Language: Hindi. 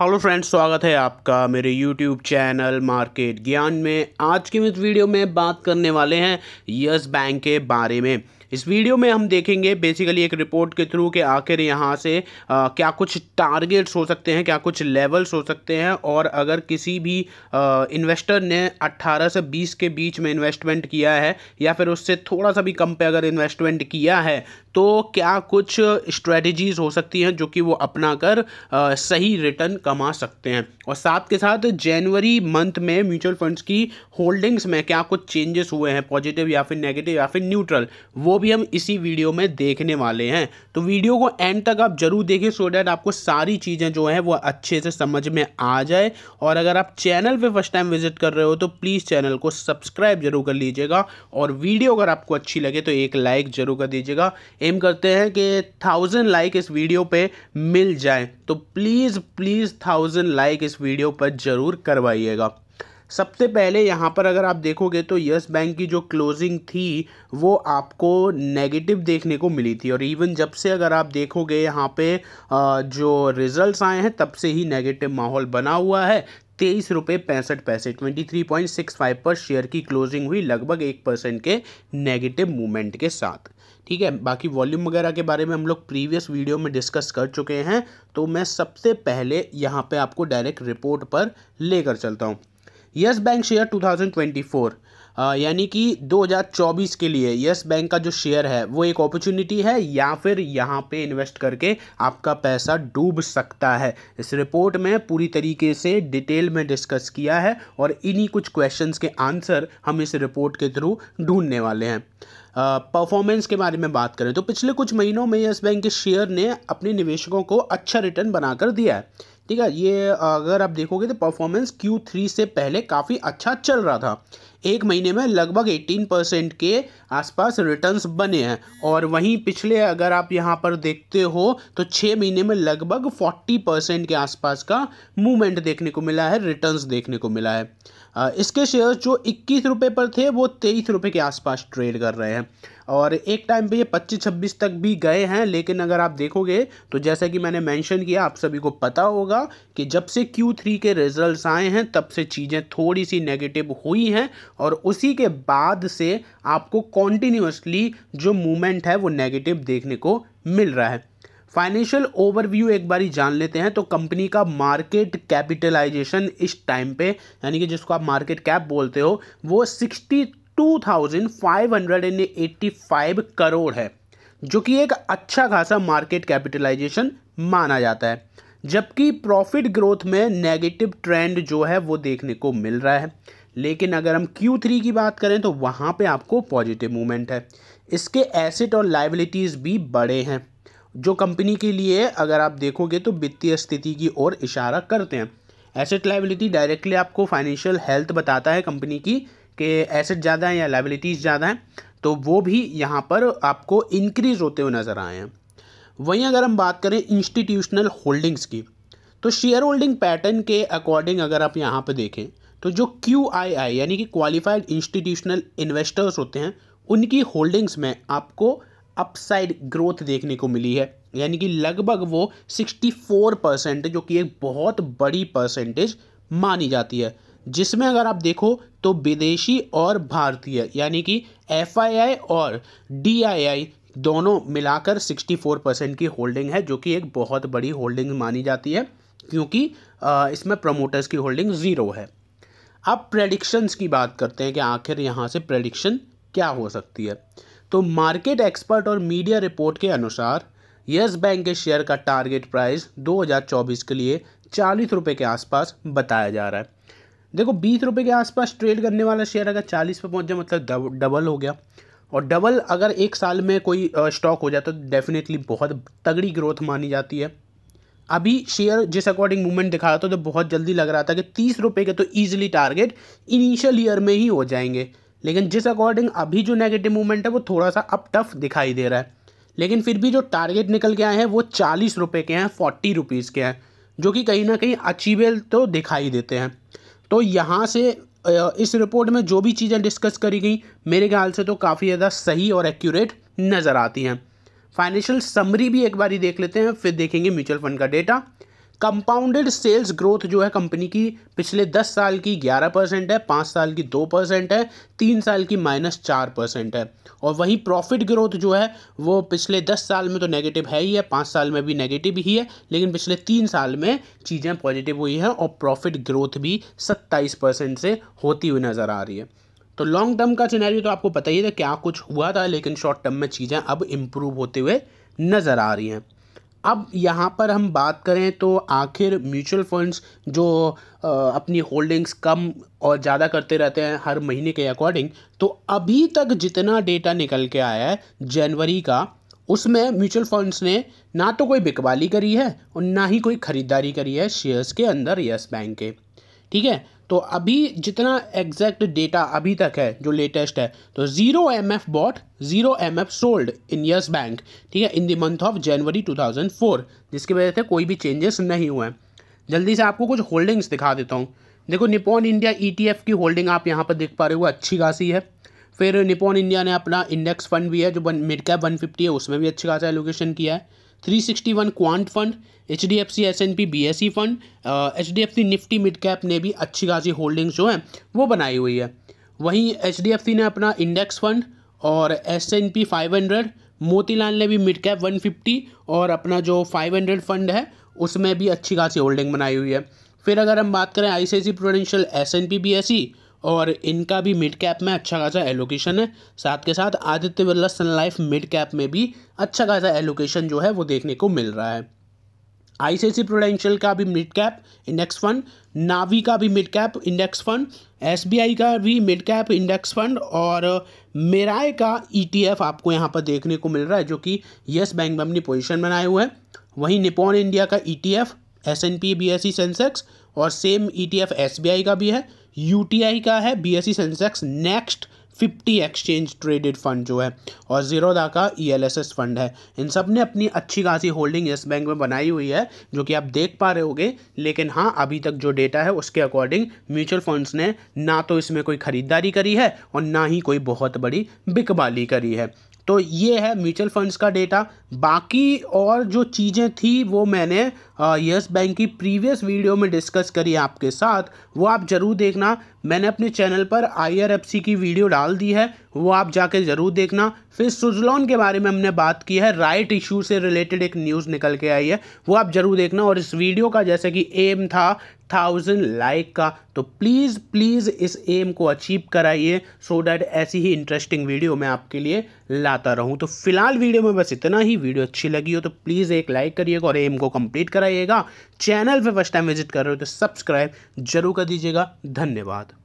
हेलो फ्रेंड्स स्वागत है आपका मेरे यूट्यूब चैनल मार्केट ज्ञान में आज की इस वीडियो में बात करने वाले हैं यस बैंक के बारे में इस वीडियो में हम देखेंगे बेसिकली एक रिपोर्ट के थ्रू के आखिर यहाँ से आ, क्या कुछ टारगेट्स हो सकते हैं क्या कुछ लेवल्स हो सकते हैं और अगर किसी भी आ, इन्वेस्टर ने 18 से 20 के बीच में इन्वेस्टमेंट किया है या फिर उससे थोड़ा सा भी कम पे अगर इन्वेस्टमेंट किया है तो क्या कुछ स्ट्रेटजीज़ हो सकती हैं जो कि वो अपना कर आ, सही रिटर्न कमा सकते हैं और साथ के साथ जनवरी मंथ में म्यूचुअल फंड्स की होल्डिंग्स में क्या कुछ चेंजेस हुए हैं पॉजिटिव या फिर नेगेटिव या फिर न्यूट्रल वो भी हम इसी वीडियो में देखने वाले हैं तो वीडियो को एंड तक आप जरूर देखें सो डैट आपको सारी चीज़ें जो हैं वो अच्छे से समझ में आ जाए और अगर आप चैनल पे फर्स्ट टाइम विजिट कर रहे हो तो प्लीज़ चैनल को सब्सक्राइब जरूर कर लीजिएगा और वीडियो अगर आपको अच्छी लगे तो एक लाइक ज़रूर कर दीजिएगा एम करते हैं कि थाउजेंड लाइक तो इस वीडियो पर मिल जाए तो प्लीज़ प्लीज़ थाउजेंड लाइक इस वीडियो पर ज़रूर करवाइएगा सबसे पहले यहाँ पर अगर आप देखोगे तो यस बैंक की जो क्लोजिंग थी वो आपको नेगेटिव देखने को मिली थी और इवन जब से अगर आप देखोगे यहाँ पे जो रिजल्ट्स आए हैं तब से ही नेगेटिव माहौल बना हुआ है तेईस रुपये पैंसठ पैसे twenty three point six five पर शेयर की क्लोजिंग हुई लगभग एक परसेंट के नेगेटिव मूवमेंट के साथ ठीक है बाकी वॉल्यूम वगैरह के बारे में हम लोग प्रीवियस वीडियो में डिस्कस कर चुके हैं तो मैं सबसे पहले यहाँ पे आपको डायरेक्ट रिपोर्ट पर लेकर चलता हूँ यस बैंक शेयर 2024 यानी कि 2024 के लिए यस बैंक का जो शेयर है वो एक अपॉर्चुनिटी है या फिर यहाँ पे इन्वेस्ट करके आपका पैसा डूब सकता है इस रिपोर्ट में पूरी तरीके से डिटेल में डिस्कस किया है और इन्हीं कुछ क्वेश्चंस के आंसर हम इस रिपोर्ट के थ्रू ढूंढने वाले हैं परफॉर्मेंस के बारे में बात करें तो पिछले कुछ महीनों में येस बैंक के शेयर ने अपने निवेशकों को अच्छा रिटर्न बनाकर दिया है ठीक है ये अगर आप देखोगे तो परफॉर्मेंस क्यू थ्री से पहले काफ़ी अच्छा चल रहा था एक महीने में लगभग 18 परसेंट के आसपास रिटर्न्स बने हैं और वहीं पिछले अगर आप यहाँ पर देखते हो तो छः महीने में लगभग 40 परसेंट के आसपास का मूवमेंट देखने को मिला है रिटर्न्स देखने को मिला है इसके शेयर्स जो इक्कीस रुपये पर थे वो तेईस रुपये के आसपास ट्रेड कर रहे हैं और एक टाइम पे ये 25-26 तक भी गए हैं लेकिन अगर आप देखोगे तो जैसा कि मैंने मेंशन किया आप सभी को पता होगा कि जब से Q3 के रिजल्ट्स आए हैं तब से चीज़ें थोड़ी सी नेगेटिव हुई हैं और उसी के बाद से आपको कॉन्टीन्यूसली जो मूवमेंट है वो नेगेटिव देखने को मिल रहा है फाइनेंशियल ओवरव्यू एक बारी जान लेते हैं तो कंपनी का मार्केट कैपिटलाइजेशन इस टाइम पे यानी कि जिसको आप मार्केट कैप बोलते हो वो सिक्सटी 2,585 करोड़ है जो कि एक अच्छा खासा मार्केट कैपिटलाइजेशन माना जाता है जबकि प्रॉफिट ग्रोथ में नेगेटिव ट्रेंड जो है वो देखने को मिल रहा है लेकिन अगर हम Q3 की बात करें तो वहाँ पे आपको पॉजिटिव मूवमेंट है इसके एसेट और लाइबिलिटीज़ भी बड़े हैं जो कंपनी के लिए अगर आप देखोगे तो वित्तीय स्थिति की ओर इशारा करते हैं एसेट लाइबिलिटी डायरेक्टली आपको फाइनेंशियल हेल्थ बताता है कंपनी की के एसेट ज़्यादा हैं या लाइबिलिटीज़ ज़्यादा हैं तो वो भी यहाँ पर आपको इंक्रीज़ होते हुए नज़र आए हैं वहीं अगर हम बात करें इंस्टीट्यूशनल होल्डिंग्स की तो शेयर होल्डिंग पैटर्न के अकॉर्डिंग अगर आप यहाँ पर देखें तो जो क्यू आई आई यानी कि क्वालिफाइड इंस्टीट्यूशनल इन्वेस्टर्स होते हैं उनकी होल्डिंग्स में आपको अपसाइड ग्रोथ देखने को मिली है यानी कि लगभग वो 64 परसेंट जो कि एक बहुत बड़ी परसेंटेज मानी जाती है जिसमें अगर आप देखो तो विदेशी और भारतीय यानी कि एफआईआई और डीआईआई दोनों मिलाकर 64 परसेंट की होल्डिंग है जो कि एक बहुत बड़ी होल्डिंग मानी जाती है क्योंकि इसमें प्रमोटर्स की होल्डिंग ज़ीरो है अब प्रेडिक्शंस की बात करते हैं कि आखिर यहाँ से प्रेडिक्शन क्या हो सकती है तो मार्केट एक्सपर्ट और मीडिया रिपोर्ट के अनुसार येस बैंक के शेयर का टारगेट प्राइस 2024 के लिए चालीस रुपये के आसपास बताया जा रहा है देखो बीस रुपये के आसपास ट्रेड करने वाला शेयर अगर चालीस पर पहुँच जाए मतलब डबल हो गया और डबल अगर एक साल में कोई स्टॉक हो जाए तो डेफिनेटली बहुत तगड़ी ग्रोथ मानी जाती है अभी शेयर जिस अकॉर्डिंग मूवमेंट दिखा रहा था तो बहुत जल्दी लग रहा था कि तीस रुपये के तो ईजिली टारगेट इनिशियल ईयर में ही हो जाएंगे लेकिन जिस अकॉर्डिंग अभी जो नेगेटिव मूवमेंट है वो थोड़ा सा अब टफ दिखाई दे रहा है लेकिन फिर भी जो टारगेट निकल के आए हैं वो चालीस रुपये के हैं फोर्टी रुपीज़ के हैं जो कि कहीं ना कहीं अचीवेल तो दिखाई देते हैं तो यहाँ से इस रिपोर्ट में जो भी चीज़ें डिस्कस करी गई मेरे ख्याल से तो काफ़ी ज़्यादा सही और एक्यूरेट नज़र आती हैं फाइनेंशियल समरी भी एक बार देख लेते हैं फिर देखेंगे म्यूचुअल फंड का डेटा कंपाउंडेड सेल्स ग्रोथ जो है कंपनी की पिछले दस साल की ग्यारह परसेंट है पाँच साल की दो परसेंट है तीन साल की माइनस चार परसेंट है और वहीं प्रॉफिट ग्रोथ जो है वो पिछले दस साल में तो नेगेटिव है ही है पाँच साल में भी नेगेटिव ही है लेकिन पिछले तीन साल में चीज़ें पॉजिटिव हुई हैं और प्रॉफिट ग्रोथ भी सत्ताईस परसेंट से होती हुई नज़र आ रही है तो लॉन्ग टर्म का सिनेरियो तो आपको पता ही था क्या कुछ हुआ था लेकिन शॉर्ट टर्म में चीज़ें अब इम्प्रूव होते हुए नज़र आ रही हैं अब यहाँ पर हम बात करें तो आखिर म्यूचुअल फ़ंड्स जो अपनी होल्डिंग्स कम और ज़्यादा करते रहते हैं हर महीने के अकॉर्डिंग तो अभी तक जितना डेटा निकल के आया है जनवरी का उसमें म्यूचुअल फंड्स ने ना तो कोई बिकवाली करी है और ना ही कोई ख़रीदारी करी है शेयर्स के अंदर यस बैंक के ठीक है तो अभी जितना एग्जैक्ट डेटा अभी तक है जो लेटेस्ट है तो zero M F bought zero M F sold in Yes Bank ठीक है in the month of January 2004 जिसकी वजह से कोई भी चेंजेस नहीं हुए हैं जल्दी से आपको कुछ होल्डिंग्स दिखा देता हूँ देखो निपॉन इंडिया ई की होल्डिंग आप यहाँ पर देख पा रहे हो अच्छी खासी है फिर निपोन इंडिया ने अपना इंडेक्स फंड भी है जो मिड कैप वन फिफ्टी है उसमें भी अच्छी खासा एलोकेशन किया है three sixty one quant fund H D F C S and P B S E fund H D F C Nifty mid cap ने भी अच्छी खासी होल्डिंग्स जो हैं वो बनाई हुई है वहीं एच डी एफ सी ने अपना इंडेक्स फंड और S and P five hundred Motilal ने भी मिड कैप वन फिफ्टी और अपना जो फाइव हंड्रेड फंड है उसमें भी अच्छी खासी होल्डिंग बनाई हुई है फिर अगर हम बात करें I C I C prudential S and P B S E और इनका भी मिड कैप में अच्छा खासा एलोकेशन है साथ के साथ Aditya Birla sun life mid cap में भी अच्छा खासा एलोकेशन जो है वो देखने को मिल रहा है आईसीआईसी प्रोडेंशियल का भी mid cap index fund Navi का भी mid cap index fund SBI का भी मिड कैप इंडेक्स फंड और मेराय का ईटीएफ e आपको यहाँ पर देखने को मिल रहा है जो कि यस बैंक में अपनी पोजिशन बनाए हुए हैं वहीं निपोन इंडिया का ETF S and P B S E Sensex और same E T F S B I का भी है यू का है सी Sensex next fifty exchange traded fund जो है और जीरोदा का ईएलएसएस e फंड है इन सब ने अपनी अच्छी खासी होल्डिंग येस बैंक में बनाई हुई है जो कि आप देख पा रहे होगे लेकिन हाँ अभी तक जो डेटा है उसके अकॉर्डिंग म्यूचुअल फंड्स ने ना तो इसमें कोई ख़रीदारी करी है और ना ही कोई बहुत बड़ी बिकबाली करी है तो ये है म्यूचुअल फंड्स का डेटा बाकी और जो चीज़ें थी वो मैंने यस बैंक की प्रीवियस वीडियो में डिस्कस करी आपके साथ वो आप ज़रूर देखना मैंने अपने चैनल पर आई की वीडियो डाल दी है वो आप जाके ज़रूर देखना फिर सुजलॉन के बारे में हमने बात की है राइट इशू से रिलेटेड एक न्यूज़ निकल के आई है वो आप ज़रूर देखना और इस वीडियो का जैसे कि एम था थाउजेंड लाइक का तो प्लीज़ प्लीज़ इस एम को अचीव कराइए सो डैट ऐसी ही इंटरेस्टिंग वीडियो मैं आपके लिए लाता रहूं तो फिलहाल वीडियो में बस इतना ही वीडियो अच्छी लगी हो तो प्लीज़ एक लाइक करिएगा और एम को कंप्लीट कराइएगा चैनल पर फर्स्ट टाइम विजिट कर रहे हो तो सब्सक्राइब जरूर कर दीजिएगा धन्यवाद